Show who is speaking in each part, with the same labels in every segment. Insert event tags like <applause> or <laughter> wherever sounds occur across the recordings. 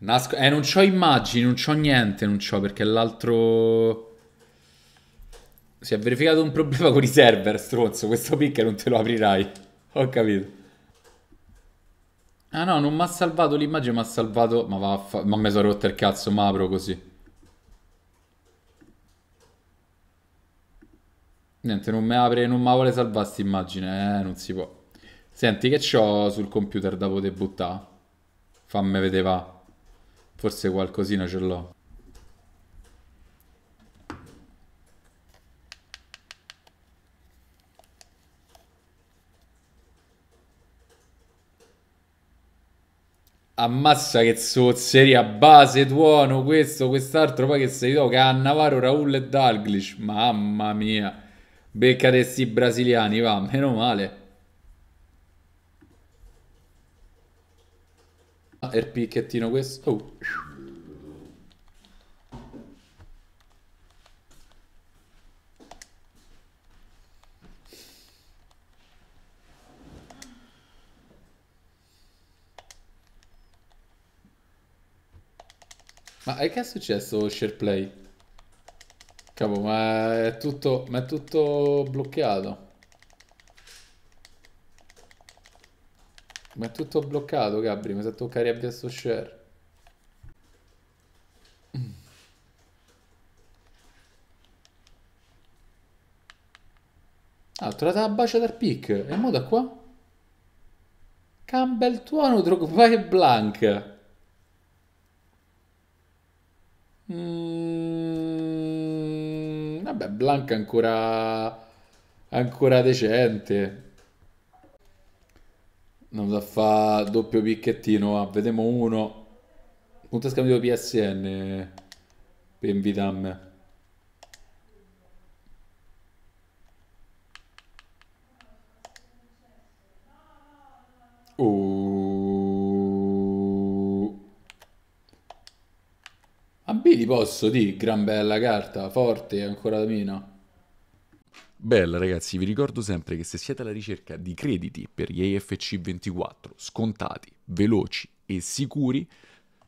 Speaker 1: Nasco... Eh, non ho immagini, non ho niente, non ho perché l'altro... Si è verificato un problema con i server, stronzo. Questo pick non te lo aprirai. Ho capito. Ah no, non mi ha salvato l'immagine, mi ha salvato... Ma vaffa... Ma mi sono rotto il cazzo, ma apro così. Niente, non mi apre, non mi vuole salvare questa immagine, eh, non si può. Senti, che c'ho sul computer da poter buttare? Fammi vedere, va. Forse qualcosina ce l'ho. Ammazza che zozzeria, base, tuono, questo, quest'altro, poi che sei tu, Cannavaro, Raul e Dalglish, mamma mia, becca questi brasiliani, va, meno male. Ah, il picchettino questo, oh. e che è successo SharePlay? Cavolo, ma è tutto, ma è tutto bloccato. Ma è tutto bloccato, Gabri, mi sa toccare riavviare sto share. Ah, ho trovato la bacia dal pic. E mo da qua? Campbell tuono, Drogba e Blanc. Mm, vabbè, Blanca ancora, ancora decente. Non da fa doppio picchettino, ah, vediamo uno. Punto scambio PSN per invitarmi. gli posso dire, gran bella carta, forte, ancora da meno. Bella ragazzi, vi ricordo sempre che se siete alla ricerca di crediti per gli AFC 24 scontati, veloci e sicuri,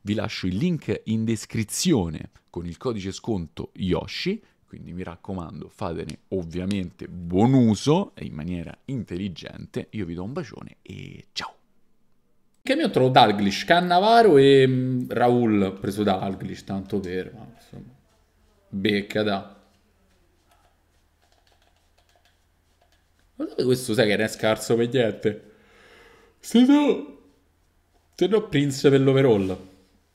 Speaker 1: vi lascio il link in descrizione con il codice sconto Yoshi, quindi mi raccomando fatene ovviamente buon uso e in maniera intelligente. Io vi do un bacione e ciao! Che mi ho trovato Dalglish, Cannavaro e mm, Raul preso da Dalglish, tanto per... Ma, insomma. Becca, da. Guardate questo, sai che non è scarso per niente. Se no... Se no Prince per l'overall.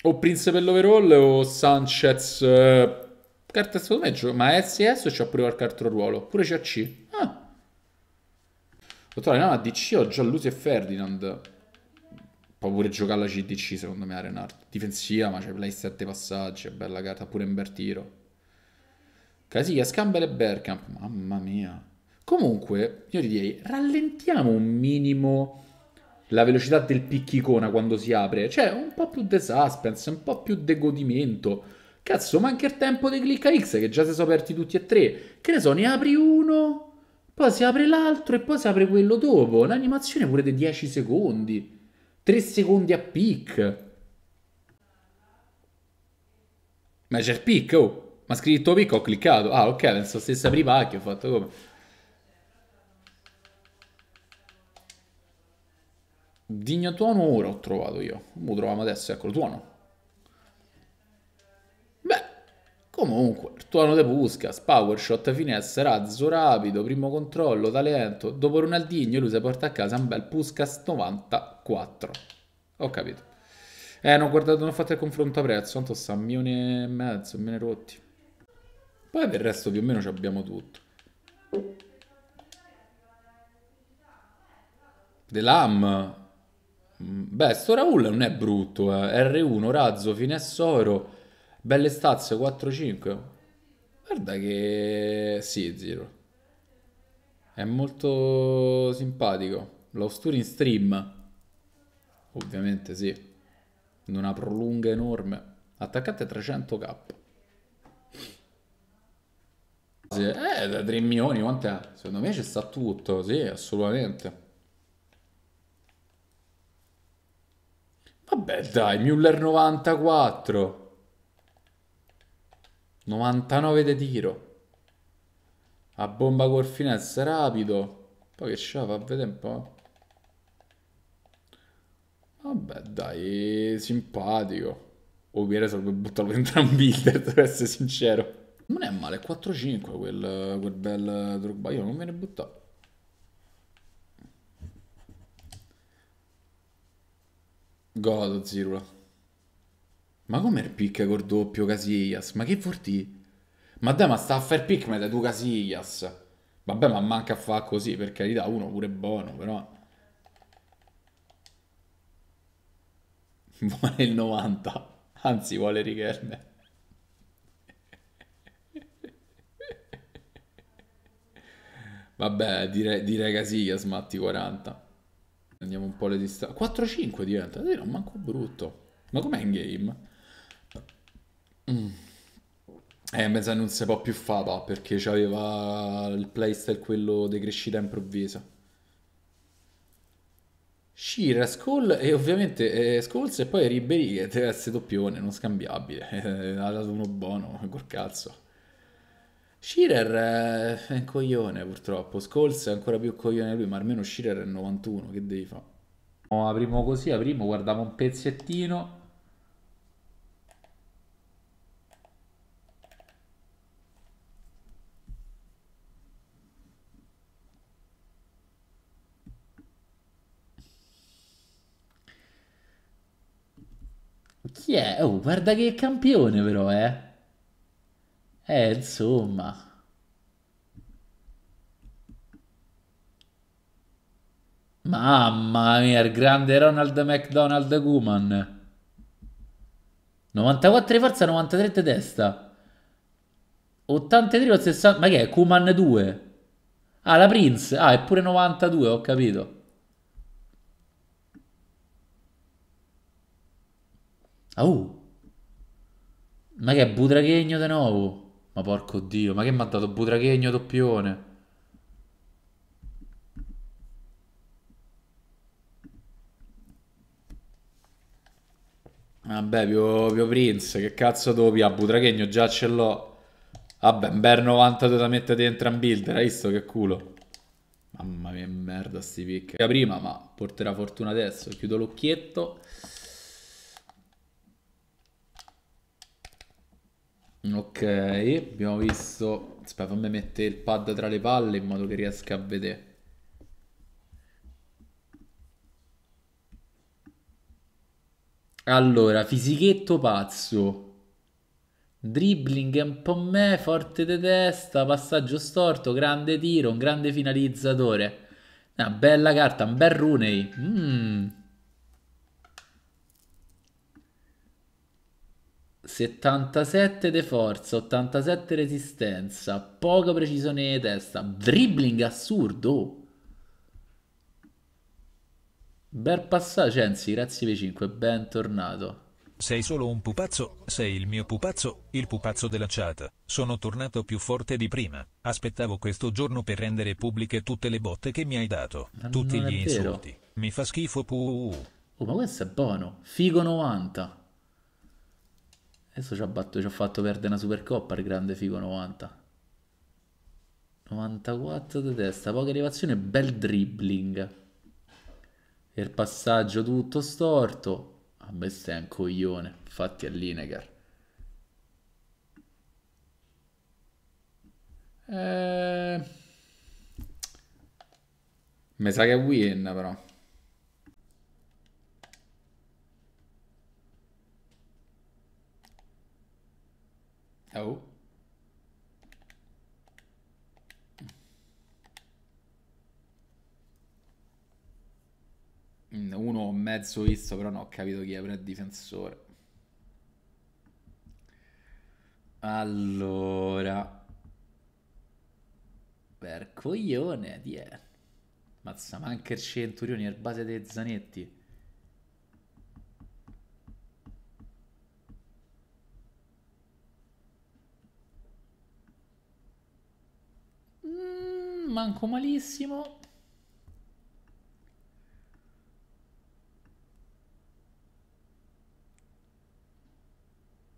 Speaker 1: O Prince per l'overall o Sanchez... Eh, carta secondo me, ma SS o c'ha pure qualche altro ruolo? Pure c'ha C? Ah. Dottore, no, ma DC ho già Lucy e Ferdinand. Può pure giocare la CDC, secondo me, a Renard. Difensiva, ma c'è play 7 passaggi, è bella carta, pure in Bertiro. tiro. Casillas, Campbell e Bergkamp, mamma mia. Comunque, io ti direi, rallentiamo un minimo la velocità del picchicona quando si apre. Cioè, un po' più de suspense, un po' più de godimento. Cazzo, manca il tempo di clicca X, che già si sono aperti tutti e tre. Che ne so, ne apri uno, poi si apre l'altro e poi si apre quello dopo. Un'animazione pure di 10 secondi. 3 secondi a pick. Ma c'è il pick, oh. Ma scritto pick ho cliccato. Ah, ok, penso stessa privacchia, ho fatto come. Digno tuono ora ho trovato io. Lo troviamo adesso, eccolo, tuono. Beh, comunque. Tuono de Puskas, power shot, finesse, razzo rapido, primo controllo, talento. Dopo Ronaldinho lui si porta a casa un bel Puskas 94. Ho capito. Eh, non ho non ho fatto il confronto a prezzo, tanto sta un milione e mezzo, me ne rotti. Poi per il resto più o meno ci abbiamo tutto. The Lam. Mm, beh, sto Raul non è brutto, eh. R1, razzo, finesse oro, belle stazze, 4-5. Guarda che... sì, Zero. È molto simpatico. L'austuri in stream. Ovviamente sì. In una prolunga enorme. Attaccate 300k. Eh, da 3 milioni, quanto è? Secondo me ci sta tutto, sì, assolutamente. Vabbè dai, Muller 94. 99 di tiro. A bomba col finesse rapido. Poi che c'ha, fa vedere un po'. Vabbè, dai, simpatico. O oh, Piera sarebbe buttato dentro un builder, per <laughs> essere sincero. Non è male, 4-5 quel, quel bel Drogba. Io non me ne buttavo. Godo Zirula. Ma come il pick col doppio Casillas? Ma che forti? Ma dai, ma sta a fare pick mette tu Casillas. Vabbè, ma manca a fa così, per carità, uno pure buono, però. <laughs> Vuole il 90. Anzi, vuole Richelme. <laughs> Vabbè, direi, direi Casillas, matti 40. Andiamo un po' le distanze. 4-5 diventa, sì, non manco brutto. Ma com'è in game? Eh, mezza non si può più fare perché c'aveva il playstyle quello di crescita improvvisa. Shira, Skull e ovviamente eh, Skulls e poi Ribery che deve essere doppione, non scambiabile. <laughs> ha dato uno buono, col cazzo. Shearer eh, è un coglione purtroppo, Skulls è ancora più coglione lui, ma almeno Shearer è 91, che devi fare? No, aprimo così, aprimo, guardiamo un pezzettino. Chi è? Oh, guarda che campione però, eh. Eh, insomma. Mamma mia, il grande Ronald McDonald Kuman. 94 forza, 93 di testa. 83 o 60. Ma che è? Kuman 2. Ah, la Prince. Ah, è pure 92, ho capito. uh. Ma che è Budrachegno di nuovo? Ma porco dio, ma che mi ha dato Budrachegno doppione? Vabbè, Pio, Pio Prince, che cazzo devo pia? Budrachegno già ce l'ho. Vabbè, un bel 90 da mettere dentro un builder, hai visto che culo? Mamma mia, merda sti picche. Prima, ma porterà fortuna adesso. Chiudo l'occhietto. Ok, abbiamo visto... Aspetta, fammi mettere il pad tra le palle in modo che riesca a vedere. Allora, fisichetto pazzo. Dribbling è un po' me, forte di testa, passaggio storto, grande tiro, un grande finalizzatore. Una bella carta, un bel runei. Mmm. 77 di forza, 87 resistenza, poca precisione di testa, dribbling assurdo. Bel passaggio, Cenzi, grazie per 5, bentornato. Sei solo un pupazzo, sei il mio pupazzo, il pupazzo della chat. Sono tornato più forte di prima. Aspettavo questo giorno per rendere pubbliche tutte le botte che mi hai dato. Ma Tutti gli insulti. Mi fa schifo pu. Oh, ma questo è buono. Figo 90. Adesso ci ha, batto, ci ha fatto perdere una Supercoppa al grande figo 90. 94 di testa, poca elevazione, bel dribbling. E il passaggio tutto storto. A ah, me stai un coglione, infatti è Linegar. Eh... Mi sa che è win però. Oh. Mm, uno mezzo visto, però non ho capito chi è, però è difensore. Allora... Per coglione, di è? Mazza, ma il Centurioni al base dei Zanetti. manco malissimo.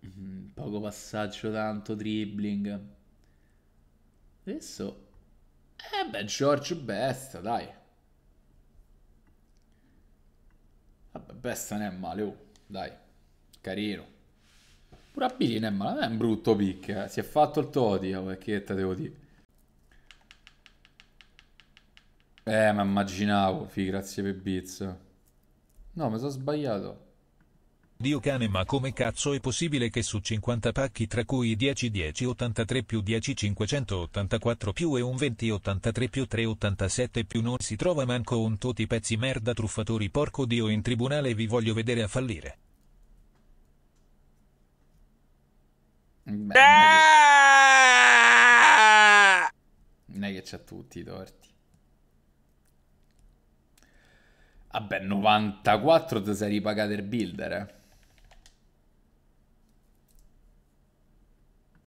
Speaker 1: Mm, poco passaggio, tanto dribbling. Adesso... Eh beh, George Best, dai. Vabbè, Best non è male, oh. Dai, carino. Pure Abilin è male, non è un brutto pick, eh. Si è fatto il Todia, perché te devo dire. Eh, ma immaginavo, fi, grazie per pizza. No, mi sono sbagliato. Dio cane ma come cazzo è possibile che su 50 pacchi tra cui 10 10 83 più 10 584 più e un 20 83 più 3 87 più non si trova manco un tutti pezzi merda truffatori porco Dio in tribunale vi voglio vedere a fallire. Beh, non è che c'ha tutti i torti. Vabbè, 94 te sei ripagato il builder, eh.